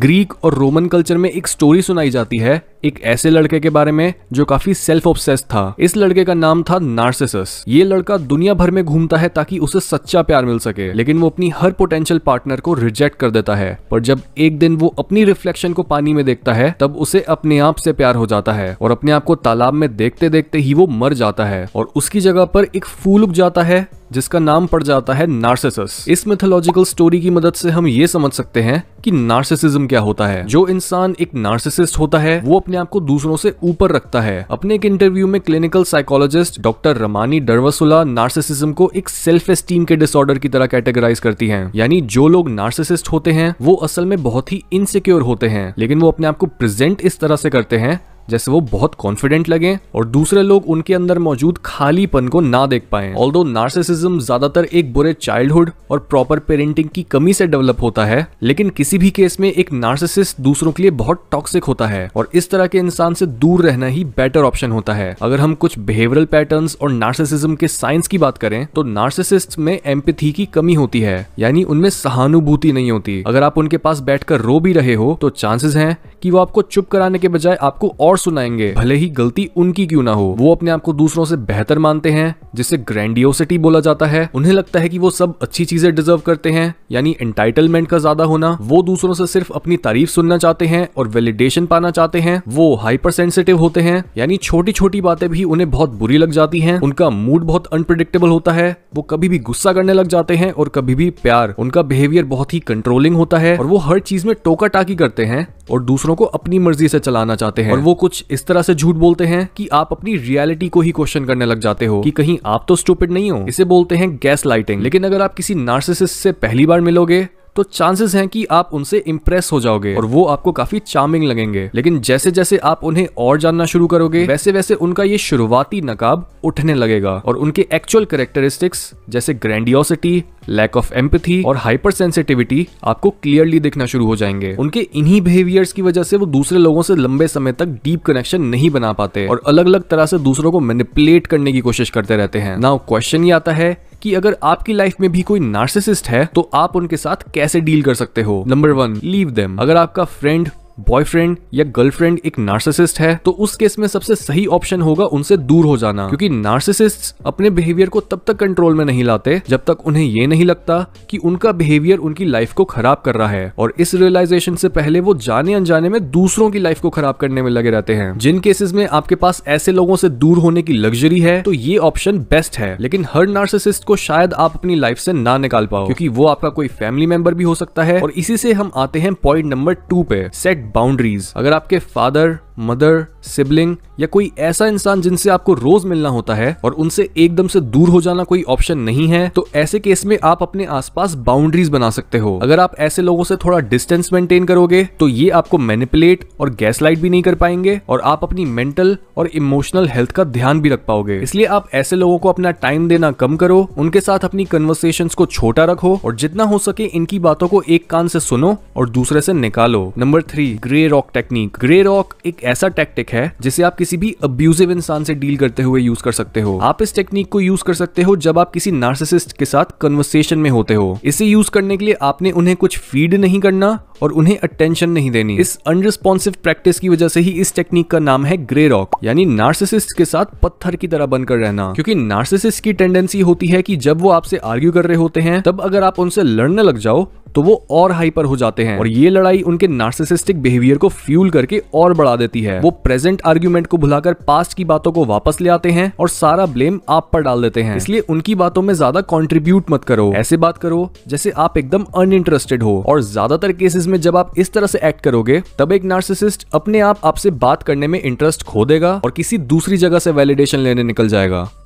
Greek और Roman culture में एक स्टोरी सुनाई जाती है एक ऐसे लड़के के बारे में जो काफी सेल्फ ऑब्सेस था इस लड़के का नाम था नार्सिसस ये लड़का दुनिया भर में घूमता है ताकि उसे सच्चा प्यार मिल सके लेकिन वो अपनी हर पोटेंशियल पार्टनर को रिजेक्ट कर देता है पर जब एक दिन वो अपनी रिफ्लेक्शन को पानी में देखता है तब उसे अपने आप से प्यार हो जाता है और अपने आप को तालाब में देखते देखते ही वो मर जाता है और उसकी जगह पर एक फूल उग जाता है जिसका नाम पड़ जाता है नार्सिसस इस मिथोलॉजिकल स्टोरी की मदद से हम ये समझ सकते हैं कि नार्सिसिज्म क्या होता है जो इंसान एक नार्सिसिस्ट होता है वो अपने आप को दूसरों से ऊपर रखता है अपने एक इंटरव्यू में clinical psychologist doctor Ramani Durvasula narcissism को एक सेल्फ एस्टीम के डिसऑर्डर की तरह कैटेगराइज करती है यानी जो लोग नार्सिसिस्ट होते हैं वो असल में बहुत ही इनसिक्योर होते हैं लेकिन वो अपने आप को प्रेजेंट इस तरह से करते हैं जैसे वो बहुत कॉन्फिडेंट लगे और दूसरे लोग उनके अंदर मौजूद खालीपन को ना देख पाए ऑल दो नार्सिसिज्म ज्यादातर एक बुरे चाइल्डहुड और प्रॉपर पेरेंटिंग की कमी से डेवलप होता है लेकिन किसी भी केस में एक नार्सिसिस्ट दूसरों के लिए बहुत टॉक्सिक होता है और इस तरह के इंसान से दूर रहना ही बेटर ऑप्शन होता है अगर हम कुछ बिहेवियरल पैटर्न और नार्सिसिज्म के साइंस की बात करें तो नार्सिसिस्ट में एम्पथी की कमी होती है यानी उनमें सहानुभूति नहीं होती अगर आप उनके पास बैठकर रो भी रहे हो तो चांसेस हैं कि वो आपको चुप कराने के बजाय आपको और और सुनाएंगे भले ही गलती उनकी क्यों ना हो वो अपने आप को दूसरों से बेहतर मानते हैं जिसे ग्रैंडियोसिटी बोला जाता है उन्हें लगता है कि वो सब अच्छी चीजें डिजर्व करते हैं यानी एंटाइटलमेंट का ज्यादा होना वो दूसरों से सिर्फ अपनी तारीफ सुनना चाहते हैं और वेलिडेशन पाना चाहते हैं वो हाइपर सेंसिटिव होते हैं यानी छोटी छोटी बातें भी उन्हें बहुत बुरी लग जाती है उनका मूड बहुत अनप्रिडिक्टेबल होता है वो कभी भी गुस्सा करने लग जाते हैं और कभी भी प्यार उनका बिहेवियर बहुत ही कंट्रोलिंग होता है और वो हर चीज में टोका टाकी करते हैं और दूसरों को अपनी मर्जी से चलाना चाहते हैं और वो कुछ इस तरह से झूठ बोलते हैं कि आप अपनी रियलिटी को ही क्वेश्चन करने लग जाते हो कि कहीं आप तो स्टूपिड नहीं हो इसे बोलते हैं गैस लाइटिंग लेकिन अगर आप किसी नार्सिसिस्ट से पहली बार मिलोगे तो चांसेस हैं कि आप उनसे इम्प्रेस हो जाओगे और वो आपको काफी चार्मिंग लगेंगे लेकिन जैसे जैसे आप उन्हें और जानना शुरू करोगे वैसे वैसे उनका ये शुरुआती नकाब उठने लगेगा और उनके एक्चुअल करेक्टरिस्टिक्स जैसे ग्रैंडियोसिटी लैक ऑफ एम्पथी और हाइपर सेंसिटिविटी आपको क्लियरली देखना शुरू हो जाएंगे उनके इन्हीं बिहेवियर्स की वजह से वो दूसरे लोगों से लंबे समय तक डीप कनेक्शन नहीं बना पाते और अलग अलग तरह से दूसरों को मैनिपुलेट करने की कोशिश करते रहते हैं नाउ क्वेश्चन ये आता है कि अगर आपकी लाइफ में भी कोई नार्सिसिस्ट है तो आप उनके साथ कैसे डील कर सकते हो नंबर वन लीव देम अगर आपका फ्रेंड बॉयफ्रेंड या गर्लफ्रेंड एक नार्सिसिस्ट है तो उस केस में सबसे सही ऑप्शन होगा उनसे दूर हो जाना क्योंकि नार्सिसिस्ट अपने बिहेवियर को तब तक कंट्रोल में नहीं लाते जब तक उन्हें ये नहीं लगता कि उनका बिहेवियर उनकी लाइफ को खराब कर रहा है और इस रियलाइजेशन से पहले वो जाने अनजाने में दूसरों की लाइफ को खराब करने में लगे रहते हैं जिन केसेस में आपके पास ऐसे लोगों से दूर होने की लग्जरी है तो ये ऑप्शन बेस्ट है लेकिन हर नार्सिसिस्ट को शायद आप अपनी लाइफ से ना निकाल पाओ क्योंकि वो आपका कोई फैमिली मेंबर भी हो सकता है और इसी से हम आते हैं पॉइंट नंबर टू पे सेट बाउंड्रीज अगर आपके फादर मदर सिबलिंग या कोई ऐसा इंसान जिनसे आपको रोज मिलना होता है और उनसे एकदम से दूर हो जाना कोई ऑप्शन नहीं है तो ऐसे केस में आप अपने आसपास बाउंड्रीज बना सकते हो अगर आप ऐसे लोगों से थोड़ा डिस्टेंस मेंटेन करोगे तो ये आपको मैनिपुलेट और गैसलाइट भी नहीं कर पाएंगे और आप अपनी मेंटल और इमोशनल हेल्थ का ध्यान भी रख पाओगे इसलिए आप ऐसे लोगों को अपना टाइम देना कम करो उनके साथ अपनी कन्वर्सेशन को छोटा रखो और जितना हो सके इनकी बातों को एक कान से सुनो और दूसरे से निकालो number three grey rock technique grey rock एक ऐसा टेक्टिक है जिसे आप किसी भी अब्यूजिव इंसान से डील करते हुए यूज कर सकते हो आप इस टेक्निक को यूज कर सकते हो जब आप किसी नार्सिसिस्ट के साथ कन्वर्सेशन में होते हो इसे यूज करने के लिए आपने उन्हें कुछ फीड नहीं करना और उन्हें अटेंशन नहीं देनी इस अनरिस्पॉन्सिव प्रैक्टिस की वजह से ही इस टेक्निक का नाम है ग्रे रॉक यानी नार्सिसिस्ट के साथ पत्थर की तरह बनकर रहना क्योंकि नार्सिसिस्ट की टेंडेंसी होती है कि जब वो आपसे आर्ग्यू कर रहे होते हैं तब अगर आप उनसे लड़ने लग जाओ तो वो और हाइपर हो जाते हैं और ये लड़ाई उनके नार्सिसिस्टिक बिहेवियर को फ्यूल करके और बढ़ा देती है वो प्रेजेंट आर्ग्यूमेंट को भुलाकर पास्ट की बातों को वापस ले आते हैं और सारा ब्लेम आप पर डाल देते हैं इसलिए उनकी बातों में ज्यादा कॉन्ट्रीब्यूट मत करो ऐसे बात करो जैसे आप एकदम अनइंटरेस्टेड हो और ज्यादातर केसेस केसेस में जब आप इस तरह से एक्ट करोगे तब एक नार्सिसिस्ट अपने आप आपसे बात करने में इंटरेस्ट खो देगा और किसी दूसरी जगह से वैलिडेशन लेने निकल जाएगा